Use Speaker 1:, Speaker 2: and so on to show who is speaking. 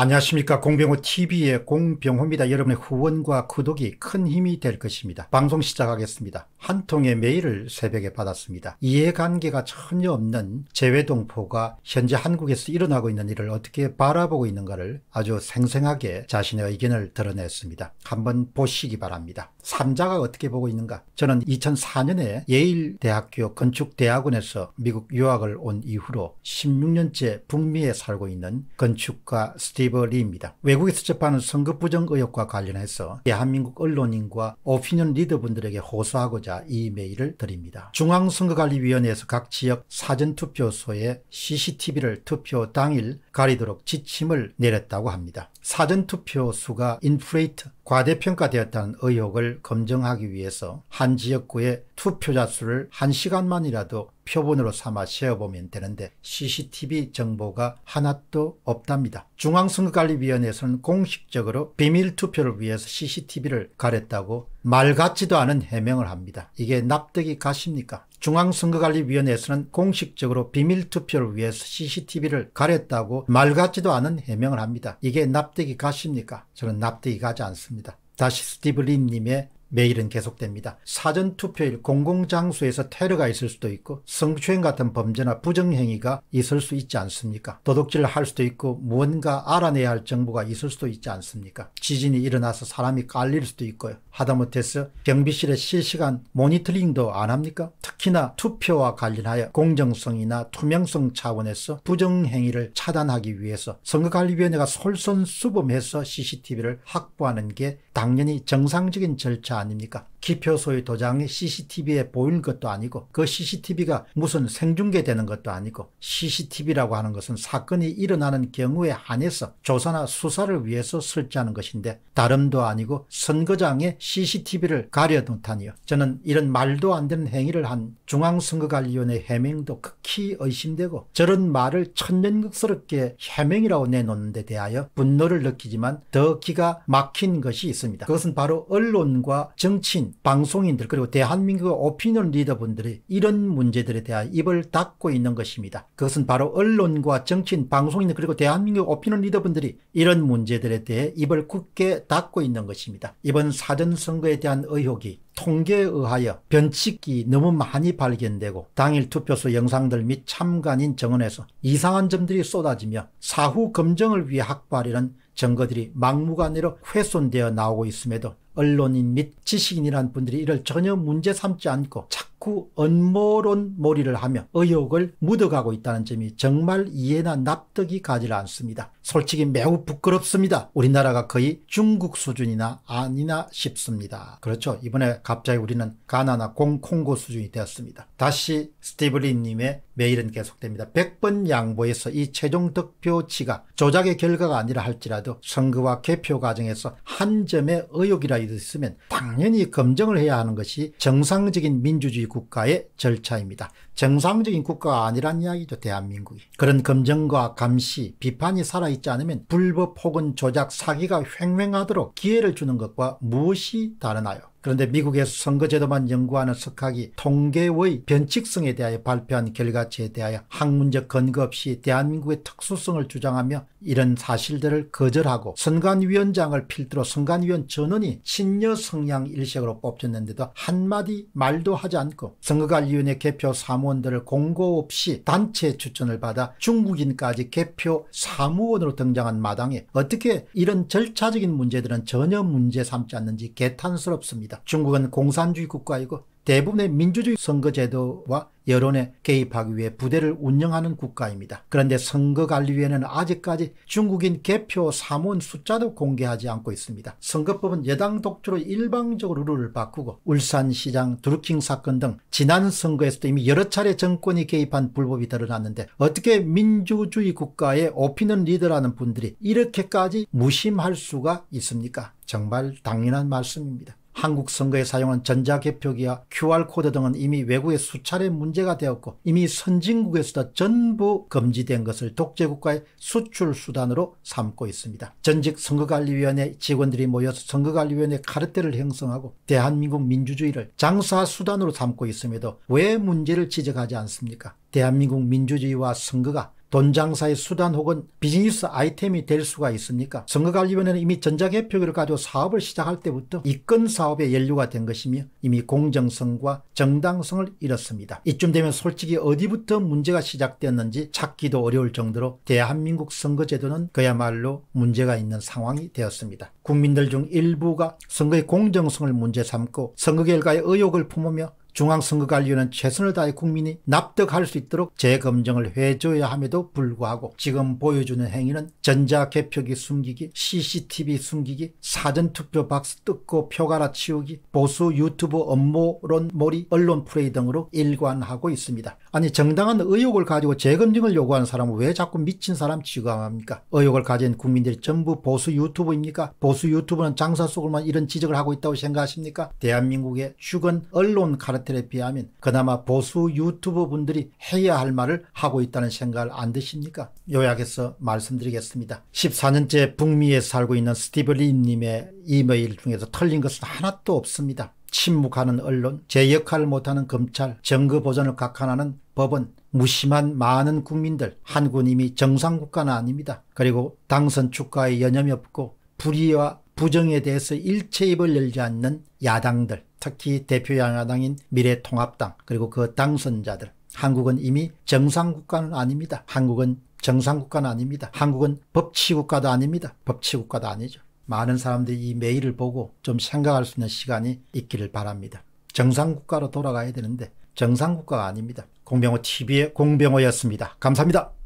Speaker 1: 안녕하십니까 공병호 TV의 공병호입니다. 여러분의 후원과 구독이 큰 힘이 될 것입니다. 방송 시작하겠습니다. 한 통의 메일을 새벽에 받았습니다. 이해관계가 전혀 없는 재외동포가 현재 한국에서 일어나고 있는 일을 어떻게 바라보고 있는가를 아주 생생하게 자신의 의견을 드러냈습니다. 한번 보시기 바랍니다. 삼자가 어떻게 보고 있는가? 저는 2004년에 예일대학교 건축대학원에서 미국 유학을 온 이후로 16년째 북미에 살고 있는 건축가 스티브 제버 리입니다. 외국에서 접하는 선거 부정 의혹과 관련해서 대한민국 언론인과 오피니언 리더분들에게 호소하고자 이 메일을 드립니다. 중앙선거관리위원회에서 각 지역 사전투표소에 CCTV를 투표 당일 가리도록 지침을 내렸다고 합니다. 사전투표 수가 인플레이트 과대평가되었다는 의혹을 검증하기 위해서 한 지역구의 투표자 수를 한시간만이라도 표본으로 삼아 세어보면 되는데 CCTV 정보가 하나도 없답니다. 중앙선거관리위원회에서는 공식적으로 비밀 투표를 위해서 CCTV를 가렸다고 말 같지도 않은 해명을 합니다. 이게 납득이 가십니까? 중앙선거관리위원회에서는 공식적으로 비밀투표를 위해서 CCTV를 가렸다고 말 같지도 않은 해명을 합니다. 이게 납득이 가십니까? 저는 납득이 가지 않습니다. 다시 스티브 린님의 매일은 계속됩니다. 사전투표일 공공장소에서 테러가 있을 수도 있고 성추행 같은 범죄나 부정행위가 있을 수 있지 않습니까? 도둑질을 할 수도 있고 무언가 알아내야 할 정보가 있을 수도 있지 않습니까? 지진이 일어나서 사람이 깔릴 수도 있고요. 하다못해서 경비실에 실시간 모니터링도 안 합니까? 특히나 투표와 관련하여 공정성이나 투명성 차원에서 부정행위를 차단하기 위해서 선거관리위원회가 솔선수범해서 CCTV를 확보하는 게 당연히 정상적인 절차 아닙니까? 기표소의 도장이 CCTV에 보이 것도 아니고 그 CCTV가 무슨 생중계되는 것도 아니고 CCTV라고 하는 것은 사건이 일어나는 경우에 한해서 조사나 수사를 위해서 설치하는 것인데 다름도 아니고 선거장에 CCTV를 가려놓다니요. 저는 이런 말도 안 되는 행위를 한 중앙선거관리위원회 해명도 극히 의심되고 저런 말을 천연극스럽게 해명이라고 내놓는 데 대하여 분노를 느끼지만 더 기가 막힌 것이 있습니다. 그것은 바로 언론과 정치인 방송인들 그리고 대한민국 오피니언 리더분들이 이런 문제들에 대한 입을 닫고 있는 것입니다. 그것은 바로 언론과 정치인, 방송인 그리고 대한민국 오피니언 리더분들이 이런 문제들에 대해 입을 굳게 닫고 있는 것입니다. 이번 사전선거에 대한 의혹이 통계에 의하여 변칙이 너무 많이 발견되고 당일 투표소 영상들 및 참관인 정원에서 이상한 점들이 쏟아지며 사후 검증을 위해 확보하려는 증거들이 막무가내로 훼손되어 나오고 있음에도 언론인 및 지식인이란 분들이 이를 전혀 문제 삼지 않고 자꾸 언모론 몰이를 하며 의혹을 묻어가고 있다는 점이 정말 이해나 납득이 가지 않습니다. 솔직히 매우 부끄럽습니다. 우리나라가 거의 중국 수준이나 아니나 싶습니다. 그렇죠. 이번에 갑자기 우리는 가나나 공콩고 수준이 되었습니다. 다시 스티브린님의 메일은 계속됩니다. 100번 양보해서 이 최종 득표치가 조작의 결과가 아니라 할지라도 선거와 개표 과정에서 한 점의 의혹이라 사건이 있으면 당연히 검증을 해야 하는 것이 정상적인 민주주의 국가의 절차입니다. 정상적인 국가가 아니란 이야기죠. 대한민국이. 그런 검증과 감시, 비판이 살아있지 않으면 불법 혹은 조작 사기가 횡행하도록 기회를 주는 것과 무엇이 다르나요? 그런데 미국의 선거제도만 연구하는 석학이 통계의 변칙성에 대하여 발표한 결과치에 대하여 학문적 근거 없이 대한민국의 특수성을 주장하며 이런 사실들을 거절하고 선관위원장을 필두로 선관위원 전원이 신녀 성향 일색으로 뽑혔는데도 한마디 말도 하지 않고 선거관리위원회 개표 사무원들을 공고 없이 단체 추천을 받아 중국인까지 개표 사무원으로 등장한 마당에 어떻게 이런 절차적인 문제들은 전혀 문제 삼지 않는지 개탄스럽습니다. 있니다 중국은 공산주의 국가이고 대부분의 민주주의 선거제도와 여론에 개입하기 위해 부대를 운영하는 국가입니다. 그런데 선거관리위원회는 아직까지 중국인 개표 사무원 숫자도 공개하지 않고 있습니다. 선거법은 여당 독주로 일방적으로 룰을 바꾸고 울산시장 드루킹 사건 등 지난 선거에서도 이미 여러 차례 정권이 개입한 불법이 드러났는데 어떻게 민주주의 국가의 오피는 리더라는 분들이 이렇게까지 무심할 수가 있습니까? 정말 당연한 말씀입니다. 한국 선거에 사용한 전자개표기와 QR코드 등은 이미 외국에 수차례 문제가 되었고 이미 선진국에서도 전부 금지된 것을 독재국가의 수출 수단으로 삼고 있습니다. 전직 선거관리위원회 직원들이 모여서 선거관리위원회 카르텔을 형성하고 대한민국 민주주의를 장사 수단으로 삼고 있음에도 왜 문제를 지적하지 않습니까? 대한민국 민주주의와 선거가 돈 장사의 수단 혹은 비즈니스 아이템이 될 수가 있습니까? 선거관리위원회는 이미 전자개표기를 가지고 사업을 시작할 때부터 이권 사업의 연류가 된 것이며 이미 공정성과 정당성을 잃었습니다. 이쯤 되면 솔직히 어디부터 문제가 시작되었는지 찾기도 어려울 정도로 대한민국 선거제도는 그야말로 문제가 있는 상황이 되었습니다. 국민들 중 일부가 선거의 공정성을 문제 삼고 선거 결과에 의혹을 품으며 중앙선거관리위원은 최선을 다해 국민이 납득할 수 있도록 재검증을 해줘야 함에도 불구하고 지금 보여주는 행위는 전자개표기 숨기기, CCTV 숨기기, 사전투표 박스 뜯고 표 갈아 치우기, 보수 유튜브 업무론 몰이 언론 프레이 등으로 일관하고 있습니다. 아니 정당한 의혹을 가지고 재검증을 요구하는 사람은 왜 자꾸 미친 사람 취급합니까? 의혹을 가진 국민들이 전부 보수 유튜브입니까? 보수 유튜브는 장사 속으로만 이런 지적을 하고 있다고 생각하십니까? 대한민국의 죽은 언론 카르텔 사태에 비하면 그나마 보수 유튜버 분들이 해야 할 말을 하고 있다는 생각을 안 드십니까? 요약해서 말씀드리겠습니다. 14년째 북미에 살고 있는 스티브 리님의 이메일 중에서 틀린 것은 하나도 없습니다. 침묵하는 언론, 제 역할을 못하는 검찰, 정거 보전을 각하하는 법은 무심한 많은 국민들, 한국은 이미 정상국가는 아닙니다. 그리고 당선 축가에 여념이 없고 불의와 부정에 대해서 일체 입을 열지 않는 야당들, 특히 대표 양야당인 미래통합당 그리고 그 당선자들 한국은 이미 정상국가는 아닙니다. 한국은 정상국가는 아닙니다. 한국은 법치국가도 아닙니다. 법치국가도 아니죠. 많은 사람들이 이 메일을 보고 좀 생각할 수 있는 시간이 있기를 바랍니다. 정상국가로 돌아가야 되는데 정상국가가 아닙니다. 공병호 TV의 공병호였습니다. 감사합니다.